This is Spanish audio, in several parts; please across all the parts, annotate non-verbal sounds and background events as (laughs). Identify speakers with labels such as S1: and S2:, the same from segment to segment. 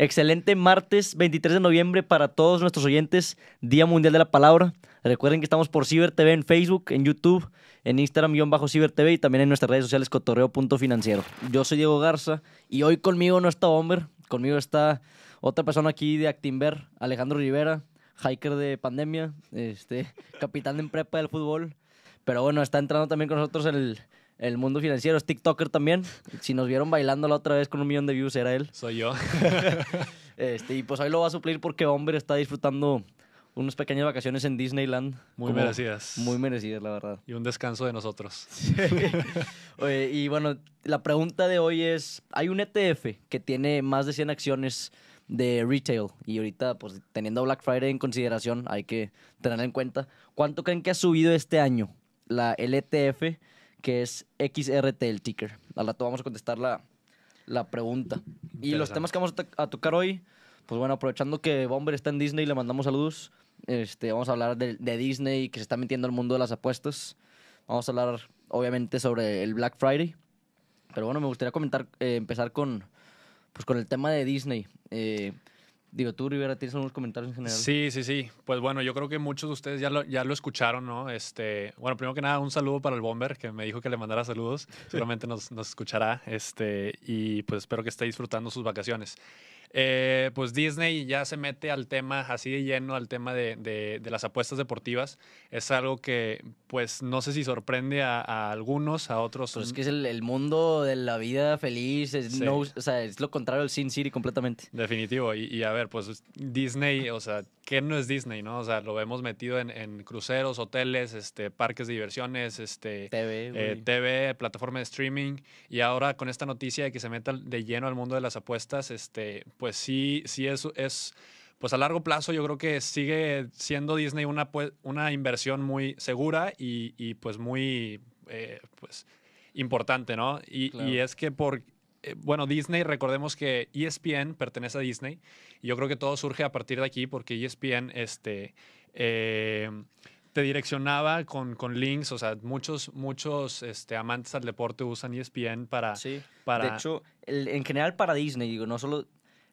S1: Excelente martes 23 de noviembre para todos nuestros oyentes, Día Mundial de la Palabra. Recuerden que estamos por CiberTV TV en Facebook, en YouTube, en Instagram-Ciber TV y también en nuestras redes sociales cotorreo.financiero. Yo soy Diego Garza y hoy conmigo no está Bomber, conmigo está otra persona aquí de Actinver, Alejandro Rivera, hiker de pandemia, este, (laughs) capitán en prepa del fútbol. Pero bueno, está entrando también con nosotros el, el mundo financiero es TikToker también. Si nos vieron bailando la otra vez con un millón de views, era él. Soy yo. (laughs) este, y pues hoy lo va a suplir porque Hombre está disfrutando unas pequeñas vacaciones en Disneyland. Muy merecidas. Muy merecidas, la verdad. Y un descanso de nosotros. (laughs) y bueno, la pregunta de hoy es, hay un ETF que tiene más de 100 acciones de retail y ahorita pues teniendo Black Friday en consideración hay que tener en cuenta cuánto creen que ha subido este año la el ETF que es XRT el ticker. Al rato vamos a contestar la, la pregunta. Y los temas que vamos a, tocar hoy, pues bueno, aprovechando que Bomber está en Disney, le mandamos saludos. Este, vamos a hablar de, de Disney que se está metiendo al mundo de las apuestas. Vamos a hablar, obviamente, sobre el Black Friday. Pero bueno, me gustaría comentar, eh, empezar con, pues, con el tema de Disney. Eh, Digo, tú, Rivera, tienes algunos comentarios en general.
S2: Sí, sí, sí. Pues bueno, yo creo que muchos de ustedes ya lo, ya lo escucharon, ¿no? Este, bueno, primero que nada, un saludo para el Bomber, que me dijo que le mandara saludos. Seguramente nos, escuchará. Este, y pues espero que esté disfrutando sus vacaciones. Eh, pues Disney ya se mete al tema, así de lleno, al tema de, de, las apuestas deportivas. Es algo que, pues, no sé si sorprende a, algunos, a otros. Pues, es que
S1: es el, mundo de la vida feliz, es, o sea, es lo contrario al Sin City completamente.
S2: Definitivo, y, a ver, pues Disney, o sea, ¿qué no es Disney, no? O sea, lo hemos metido en, cruceros, hoteles, este, parques de diversiones, este, TV, eh, TV, plataforma de streaming, y ahora con esta noticia de que se meta de lleno al mundo de las apuestas, este, pues sí, sí es, es, pues a largo plazo yo creo que sigue siendo Disney una, una inversión muy segura y, pues muy, eh, pues, importante, ¿no? Y, es que por, eh, bueno, Disney, recordemos que ESPN pertenece a Disney y yo creo que todo surge a partir de aquí porque ESPN, este, eh, te direccionaba con, links, o sea, muchos, muchos este, amantes al
S1: deporte usan ESPN para... Sí, para... de hecho, en general para Disney, digo, no solo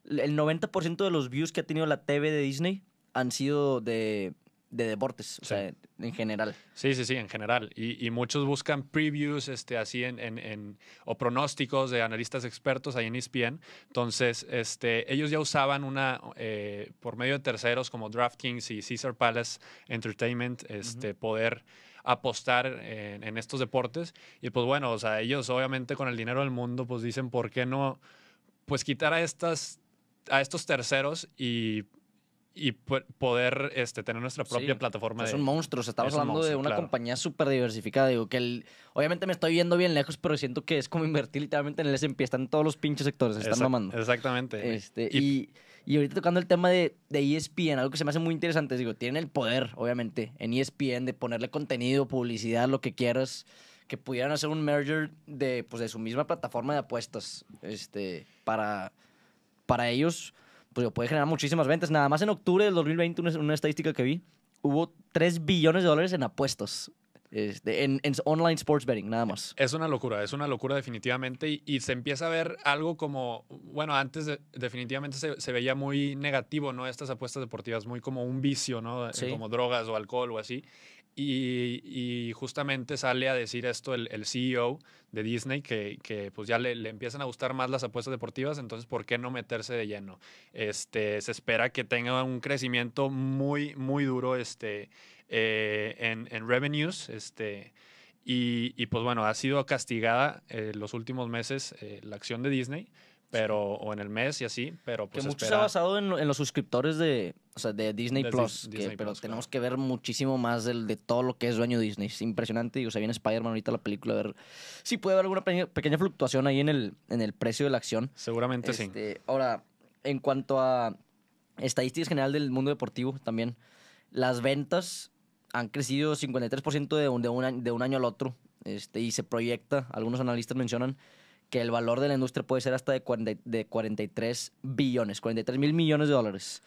S1: el 90% de los views que ha tenido la TV de Disney han sido de, deportes, o sea, en general.
S2: Sí, sí, sí, en general. Y, muchos buscan previews este, así en, o pronósticos de analistas expertos ahí en ESPN. Entonces, este, ellos ya usaban una, eh, por medio de terceros como DraftKings y Caesar Palace Entertainment, este, poder apostar en, estos deportes. Y pues bueno, o sea, ellos obviamente con el dinero del mundo, pues dicen, ¿por qué no? Pues quitar a estas a estos terceros y, y poder este, tener nuestra propia plataforma. es un monstruo, estamos hablando de una
S1: compañía súper diversificada. Digo, que obviamente me estoy viendo bien lejos, pero siento que es como invertir literalmente en el S&P. Están todos los pinches sectores, están mamando. Exactamente. Este, y, y, ahorita tocando el tema de, de ESPN, algo que se me hace muy interesante. Digo, tienen el poder, obviamente, en ESPN de ponerle contenido, publicidad, lo que quieras que pudieran hacer un merger de, pues, de su misma plataforma de apuestas este, para para ellos pues, puede generar muchísimas ventas. Nada más en octubre del 2020, una, estadística que vi, hubo 3 billones de dólares en apuestas. Este, en, online sports betting, nada más. Es una
S2: locura, es una locura definitivamente y, se empieza a ver algo como, bueno, antes definitivamente se, veía muy negativo, ¿no? Estas apuestas deportivas, muy como un vicio, ¿no? Como drogas o alcohol o así. Y, justamente sale a decir esto el, CEO de Disney, que, pues ya le, empiezan a gustar más las apuestas deportivas, entonces ¿por qué no meterse de lleno? Este, se espera que tenga un crecimiento muy, muy duro este, eh, en, en, revenues. Este, y, pues bueno, ha sido castigada en eh, los últimos meses eh, la acción de Disney pero o en el mes y así, pero
S1: pues que mucho se ha basado en, los suscriptores de, o sea, de Disney Plus, pero tenemos que ver muchísimo más del, de todo lo que es dueño Disney, es impresionante, y o sea, viene Spider-Man ahorita la película, a ver si sí, puede haber alguna pequeña, fluctuación ahí en el, en el precio de la acción. Seguramente sí. Este, ahora, en cuanto a estadísticas general del mundo deportivo también, las ventas han crecido 53% de un, de, un año, de un año al otro, este, y se proyecta, algunos analistas mencionan, que el valor de la industria puede ser hasta de, de 43 billones, 43 mil millones de dólares.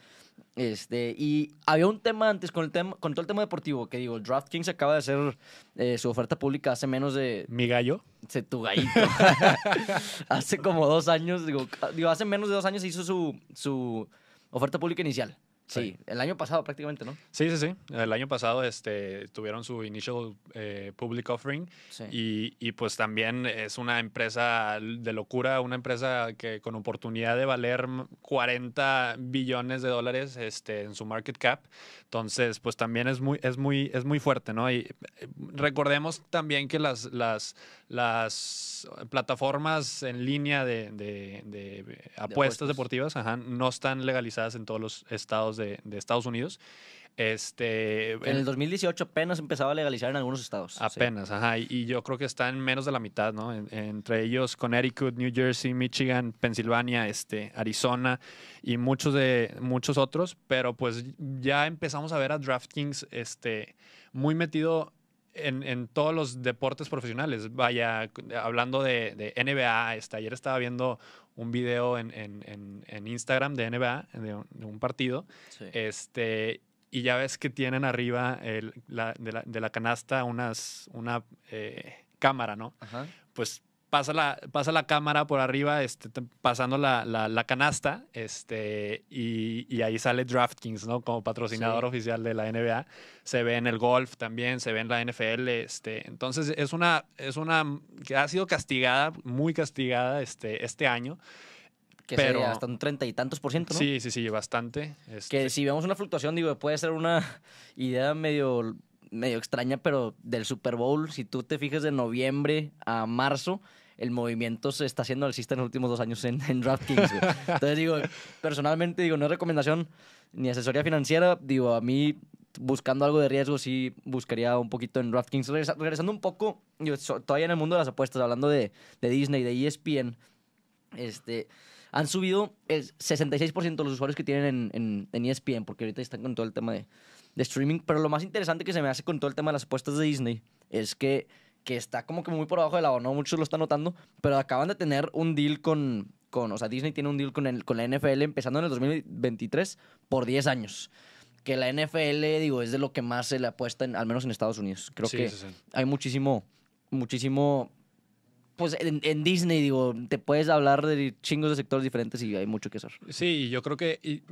S1: Este, y había un tema antes con, el con todo el tema deportivo, que digo, DraftKings acaba de hacer eh, su oferta pública hace menos de... ¿Mi gallo? Se, tu gallito. (laughs) (laughs) hace como dos años, digo, digo, hace menos de dos años hizo su, su oferta pública inicial. Sí, el año pasado prácticamente, ¿no? Sí, sí, sí. El año
S2: pasado este, tuvieron su initial eh, public offering y, pues también es una empresa de locura, una empresa que con oportunidad de valer 40 billones de dólares este, en su market cap. Entonces, pues también es muy, es muy, es muy fuerte, ¿no? Y eh, recordemos también que las, las, las plataformas en línea de, apuestas, deportivas no están legalizadas en todos los estados de, Estados Unidos. Este, en el
S1: 2018 apenas empezaba a legalizar en algunos estados. Apenas, ajá.
S2: Y, yo creo que está en menos de la mitad, ¿no? entre ellos Connecticut, New Jersey, Michigan, Pensilvania, este, Arizona y muchos, de, muchos otros. Pero pues ya empezamos a ver a DraftKings este, muy metido en, todos los deportes profesionales. Vaya, hablando de, NBA, este, ayer estaba viendo un video en, en, Instagram de NBA, de un, partido, este, y ya ves que tienen arriba el, la, de, la, de, la, canasta unas, una eh, cámara, ¿no? Ajá. Pues pasa la, pasa la cámara por arriba, este, pasando la, canasta, este, y, ahí sale DraftKings, ¿no? Como patrocinador oficial de la NBA. Se ve en el golf también, se ve en la NFL. Este, entonces, es una, es una que ha sido castigada, muy castigada este, este año. Que pero, sería hasta un treinta y tantos
S1: por ciento, ¿no? Sí, sí, sí, bastante. Este. que si vemos una fluctuación, digo, puede ser una (laughs) idea medio medio extraña, pero del Super Bowl, si tú te fijas de noviembre a marzo, el movimiento se está haciendo sistema en los últimos dos años en, en DraftKings. (laughs) Entonces digo, personalmente digo, no es recomendación ni asesoría financiera, digo, a mí buscando algo de riesgo sí buscaría un poquito en DraftKings. regresando un poco, yo, todavía en el mundo de las apuestas, hablando de, de Disney, de ESPN, este han subido el 66% de los usuarios que tienen en, en, ESPN, e porque ahorita están con todo el tema de, de streaming, pero lo más interesante que se me hace con todo el tema de las apuestas de Disney es que, que está como que muy por abajo de la no muchos lo están notando, pero acaban de tener un deal con, con o sea, Disney tiene un deal con, el, con la NFL empezando en el 2023 por 10 años que la NFL, digo, es de lo que más se le apuesta, al menos en Estados Unidos. Creo que hay muchísimo, muchísimo. Pues en, Disney, digo, te puedes hablar de chingos de sectores diferentes y hay mucho que hacer.
S2: Sí, yo creo que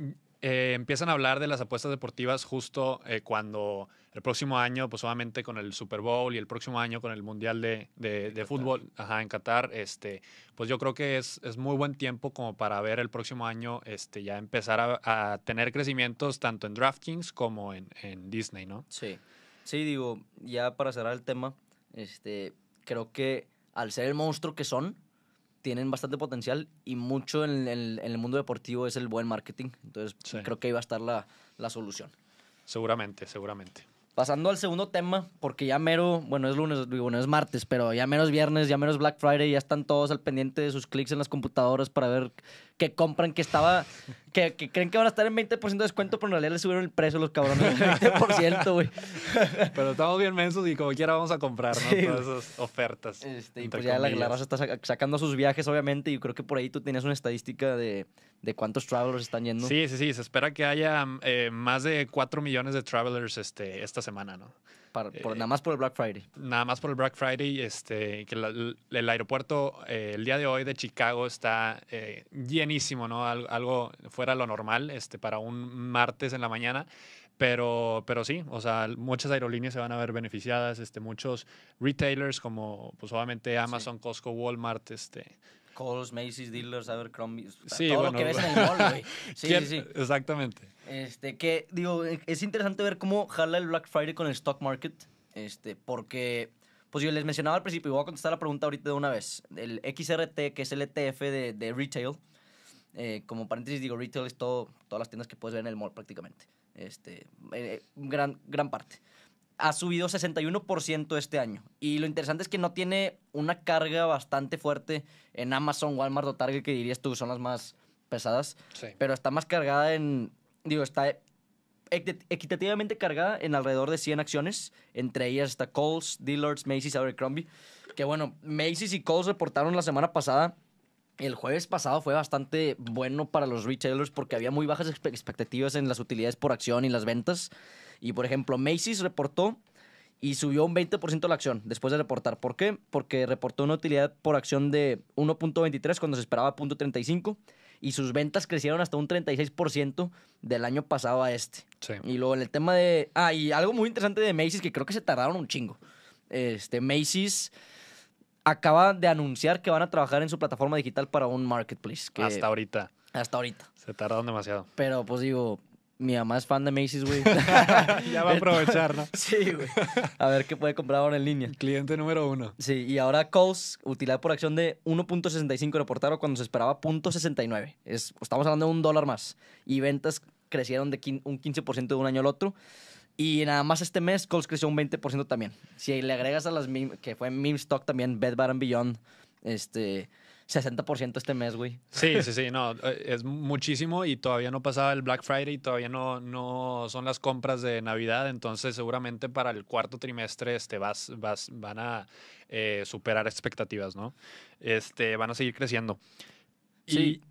S2: eh, empiezan a hablar de las apuestas deportivas justo eh, cuando el próximo año, pues obviamente con el Super Bowl y el próximo año con el Mundial de, de, Fútbol en Qatar, este, pues yo creo que es, muy buen tiempo como para ver el próximo año este, ya empezar a, tener crecimientos tanto en DraftKings como en, Disney, ¿no? Sí,
S1: sí, digo, ya para cerrar el tema, este, creo que al ser el monstruo que son, tienen bastante potencial y mucho en el, mundo deportivo es el buen marketing. Entonces creo que ahí va a estar la solución. Seguramente, seguramente. Pasando al segundo tema, porque ya mero, bueno, es lunes, bueno, es martes, pero ya menos viernes, ya menos Black Friday, ya están todos al pendiente de sus clics en las computadoras para ver qué compran, que estaba, que, creen que van a estar en 20% de descuento, pero en realidad le subieron el precio a los cabrones, 20%, güey.
S2: (laughs)
S1: Pero estamos bien mensos y como quiera vamos a comprar, ¿no? Todas
S2: esas ofertas. Este, pues ya la, raza
S1: está sacando sus viajes, obviamente, y creo que por ahí tú tenías una estadística de de cuántos travelers están yendo. Sí, sí,
S2: sí, se espera que haya eh, más de 4 millones de travelers este, esta
S1: semana, ¿no? por, eh, nada más por el Black Friday.
S2: Nada más por el Black Friday, este, que el aeropuerto eh, el día de hoy de Chicago está llenísimo, ¿no? algo fuera de lo normal este, para un martes en la mañana. Pero, pero sí, o sea, muchas aerolíneas se van a ver beneficiadas, este, muchos retailers como pues obviamente Amazon,
S1: Costco, Walmart, este, Coles, Macy's, Dealers, mm. Abercrombie, sí, todo lo que ves en el mall, güey. (laughs) Sí, sí, sí. Exactamente. Este, que, digo, e, es interesante ver cómo jala el Black Friday con el stock market, este, porque, pues yo les mencionaba al principio, y voy a contestar la pregunta ahorita de una vez, el XRT, que es el ETF de, retail, eh, como paréntesis digo, retail es todo, todas las tiendas que puedes ver en el mall prácticamente, este, eh, gran, gran parte ha subido 61% este año. Y lo interesante es que no tiene una carga bastante fuerte en Amazon, Walmart o Target, que dirías tú son las más pesadas. Sí. Pero está más cargada en, digo, está equitativamente cargada en alrededor de 100 acciones. Entre ellas está Coles, Dillard's, Macy's, Abercrombie. Que bueno, Macy's y Coles reportaron la semana pasada el jueves pasado fue bastante bueno para los retailers porque había muy bajas expectativas en las utilidades por acción y las ventas. Y por ejemplo, Macy's reportó y subió un 20% la acción después de reportar. ¿Por qué? Porque reportó una utilidad por acción de 1.23 cuando se esperaba 0.35 y sus ventas crecieron hasta un 36% del año pasado a este. Y luego en el tema de... Ah, y algo muy interesante de Macy's que creo que se tardaron un chingo. Este, Macy's acaba de anunciar que van a trabajar en su plataforma digital para un marketplace. hasta ahorita. Hasta ahorita. Se tardaron demasiado. Pero pues digo, mi mamá es fan de Macy's, güey. (laughs) ya va a aprovechar, ¿no? (laughs) sí, güey. A ver qué puede comprar ahora en línea. Cliente número uno. Sí, y ahora Coles, utilidad por acción de 1.65 reportado cuando se esperaba 0.69. Es, estamos hablando de un dólar más. Y ventas crecieron de un 15% de un año al otro. Y nada más este mes, Coles creció un 20% también. Si le agregas a las que fue meme stock también, Bed and Beyond, este, 60% este mes, güey. Sí, sí,
S2: sí, (laughs) no, eh, es muchísimo y todavía no pasaba el Black Friday, y todavía no, no son las compras de Navidad, entonces seguramente para el cuarto trimestre este, vas, vas, van a eh, superar expectativas, ¿no? Este, van a seguir creciendo.
S1: Sí. Y,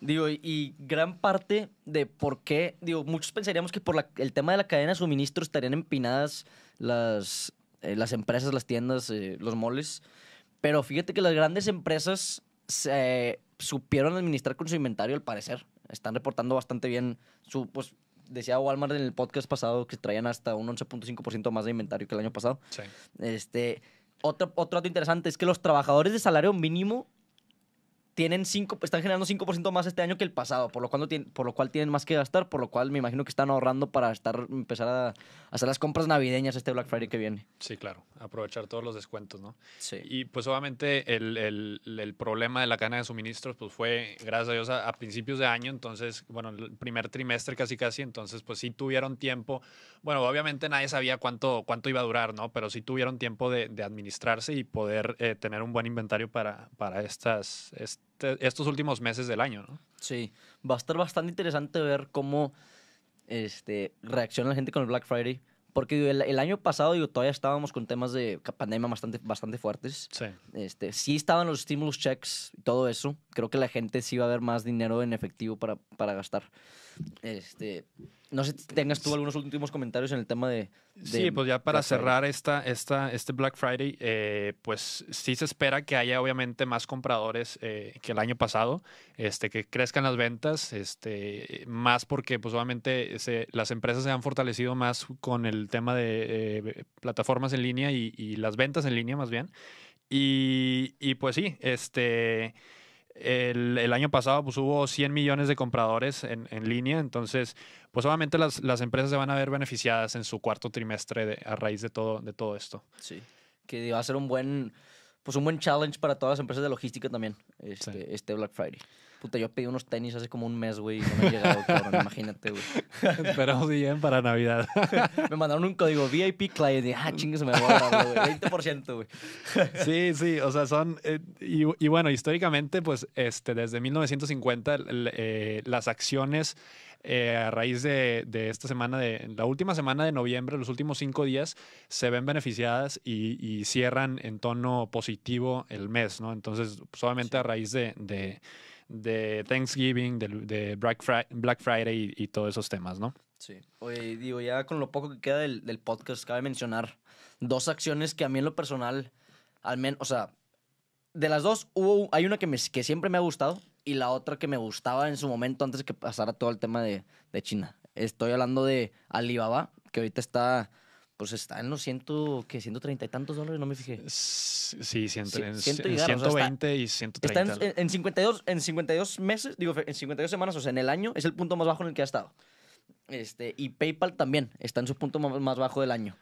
S1: Digo, y gran parte de por qué, digo, muchos pensaríamos que por el tema de la cadena de suministro estarían empinadas las, eh, las empresas, las tiendas, los moles. Pero fíjate que las grandes empresas se supieron administrar con su inventario, al parecer. Están reportando bastante bien su, pues, decía Walmart en el podcast pasado que traían hasta un 11.5% más de inventario que el año pasado. Este, otro, otro dato interesante es que los trabajadores de salario mínimo tienen cinco, están generando 5% más este año que el pasado, por lo, cual tienen, por lo cual tienen más que gastar, por lo cual me imagino que están ahorrando para estar, empezar a hacer las compras navideñas este Black Friday que viene. Sí, claro, aprovechar todos los descuentos, ¿no?
S2: Sí. Y pues obviamente el, problema de la cadena de suministros pues fue, gracias a Dios, a, principios de año, entonces, bueno, el primer trimestre casi casi, entonces pues sí tuvieron tiempo, bueno, obviamente nadie sabía cuánto, cuánto iba a durar, ¿no? Pero sí tuvieron tiempo de, administrarse y poder eh, tener un buen inventario
S1: para, para estas estos últimos meses del año, ¿no? Sí, va a estar bastante interesante ver cómo este, reacciona la gente con el Black Friday. Porque el, el, año pasado digo, todavía estábamos con temas de pandemia bastante, bastante fuertes. Sí. Este, sí estaban los stimulus checks y todo eso. Creo que la gente sí va a ver más dinero en efectivo para, para gastar. Este, no sé tengas tú algunos últimos comentarios en el tema de... sí, pues ya para cerrar
S2: esta, esta, este Black Friday, eh, pues sí se espera que haya obviamente más compradores eh, que el año pasado, este, que crezcan las ventas, este, más porque pues obviamente las empresas se han fortalecido más con el tema de eh, plataformas en línea y, las ventas en línea más bien. Y, y pues sí, este... El, año pasado pues, hubo 100 millones de compradores en, línea, entonces pues obviamente las, empresas se van a ver beneficiadas en su cuarto trimestre
S1: a raíz de todo, de todo esto. Sí, que va a ser un buen, pues un buen challenge para todas las empresas de logística también, este, este Black Friday. Puta, yo pedí unos tenis hace como un mes, güey, y no me han llegado, (laughs) imagínate, güey. Esperamos bien para Navidad. (laughs) me mandaron un código VIP client ah, chingue, se me va güey, 20%, güey. (laughs) sí, sí, o sea, son... Eh,
S2: y, bueno, históricamente, pues, este, desde 1950, eh, las acciones... Eh, a raíz de, esta semana, de la última semana de noviembre, los últimos cinco días, se ven beneficiadas y, cierran en tono positivo el mes, ¿no? Entonces, solamente pues, a raíz de de Thanksgiving, de, Black, Friday, y, todos esos temas, ¿no? Sí.
S1: Oye, digo, ya con lo poco que queda del, podcast, cabe mencionar dos acciones que a mí en lo personal, al menos, o sea, de las dos, hubo, hay una que, me, que siempre me ha gustado y la otra que me gustaba en su momento antes de que pasara todo el tema de, de China. Estoy hablando de Alibaba, que ahorita está pues está en los ciento, que 130 y tantos dólares, no me fijé. Sí,
S2: en, y 120 y 130. Está
S1: en, 52, en meses, digo, en 52 semanas, o sea, en el año, es el punto más bajo en el que ha estado. Este, y PayPal también está en su punto más, bajo del año.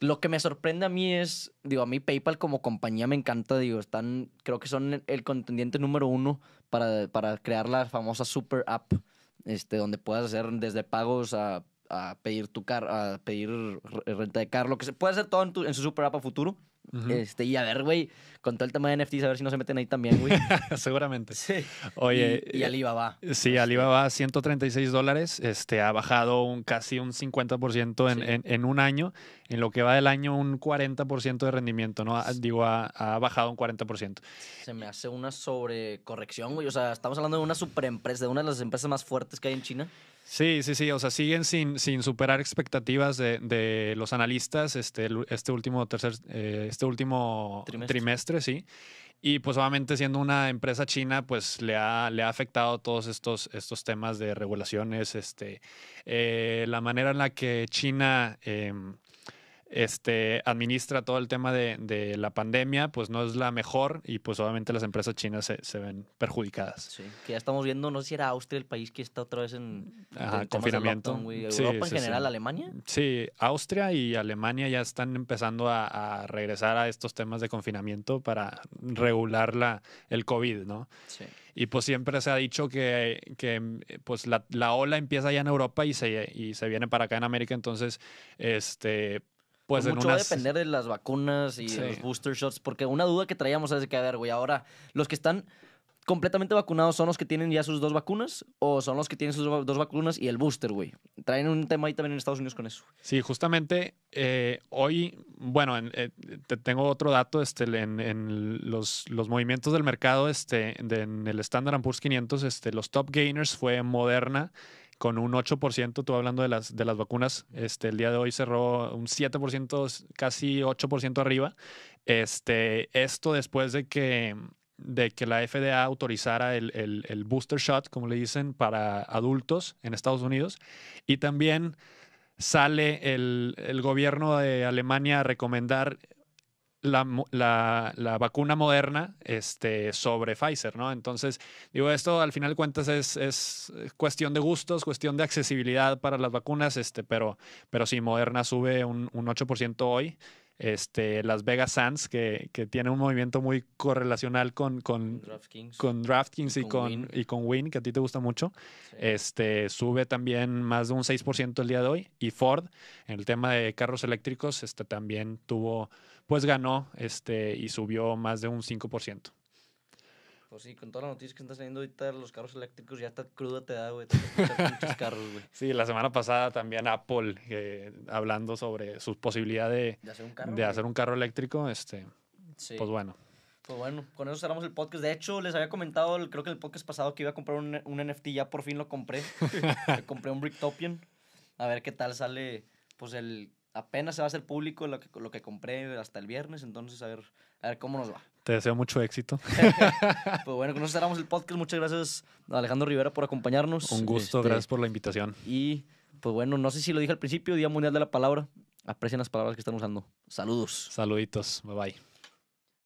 S1: Lo que me sorprende a mí es, digo, a mí PayPal como compañía me encanta, digo, están, creo que son el contendiente número uno para, para crear la famosa super app, este, donde puedas hacer desde pagos a a pedir tu car a pedir eh, renta de carro, lo que se puede hacer todo en, su super app a futuro. este, y a ver, güey, con todo el tema de NFTs, a ver si no se meten ahí también, güey. (laughs) Seguramente. Sí. Oye. Y, eh, y Alibaba.
S2: Sí, Alibaba, 136 dólares. Este, ha bajado un, casi un 50% en, en, en, un año. En lo que va del año, un 40% de rendimiento, ¿no? Ah, digo, ha, ha, bajado un 40%.
S1: Se me hace una sobrecorrección, güey. O sea, estamos hablando de una superempresa, de una de las empresas más fuertes que hay en China.
S2: Sí, sí, sí. O sea, siguen sin, sin superar expectativas de, de los analistas este, este último tercer, eh, este último trimestre. sí. Y pues obviamente siendo una empresa china, pues le ha, le ha afectado todos estos, estos temas de regulaciones, este, eh, la manera en la que China em, este, administra todo el tema de, la pandemia, pues no es la mejor y pues obviamente las empresas chinas se, ven perjudicadas. Sí,
S1: que ya estamos viendo, no sé si era Austria el país que está otra vez en confinamiento. Europa en general, Alemania.
S2: Sí, Austria y Alemania ya están empezando a, regresar a estos temas de confinamiento para regular la, el COVID, ¿no? Sí. Y pues siempre se ha dicho que, que pues la, ola empieza ya en Europa y se, y se viene para acá en América, entonces, este
S1: pues, pues mucho va a depender de las vacunas y los booster shots, porque una duda que traíamos es de que, a ver, güey, ahora los que están completamente vacunados son los que tienen ya sus dos vacunas o son los que tienen sus dos vacunas y el booster, güey. Traen un tema ahí también en Estados Unidos con eso. Sí, justamente
S2: eh, hoy, bueno, eh, te tengo otro dato este, en, los, movimientos del mercado este, en el Standard Poor's 500, este, los top gainers fue Moderna con un 8%, tú hablando de las, de las vacunas, este, el día de hoy cerró un 7%, casi 8% arriba. Este, esto después de que, de que la FDA autorizara el, booster shot, como le dicen, para adultos en Estados Unidos. Y también sale el, el gobierno de Alemania a recomendar la, la, vacuna moderna este, sobre Pfizer, ¿no? Entonces, digo, esto al final de cuentas es, eh, cuestión de gustos, cuestión de accesibilidad para las vacunas, este, pero, pero sí, Moderna sube un, un 8% hoy este, Las Vegas Sands, que, tiene un movimiento muy correlacional con, con, DraftKings. con DraftKings, y, con, que a ti te gusta mucho, este, sube también más de un 6% el día de hoy. Y Ford, en el tema de carros eléctricos, este, también tuvo, pues ganó este, y subió más de un 5%.
S1: Pues sí, con todas las noticias que están saliendo ahorita de los carros eléctricos, ya está cruda te da, güey. (laughs) carros,
S2: güey. Sí, la semana pasada también Apple eh, hablando sobre su posibilidad de, hacer, un carro, eléctrico. Este,
S1: Pues bueno. Pues bueno, con eso cerramos el podcast. De hecho, les había comentado, creo que el podcast pasado, que iba a comprar un, un NFT. Ya por fin lo compré. (laughs) compré un Bricktopian. A ver qué tal sale, pues, el apenas se va a hacer público lo que, lo que compré hasta el viernes, entonces a ver, a ver cómo nos va.
S2: Te deseo mucho éxito. (laughs)
S1: pues bueno, con eso cerramos el podcast. Muchas gracias Alejandro Rivera por acompañarnos. Un gusto, este, gracias por la invitación. Y pues bueno, no sé si lo dije al principio, Día Mundial de la Palabra. Aprecien las palabras que están usando. Saludos. Saluditos, bye bye.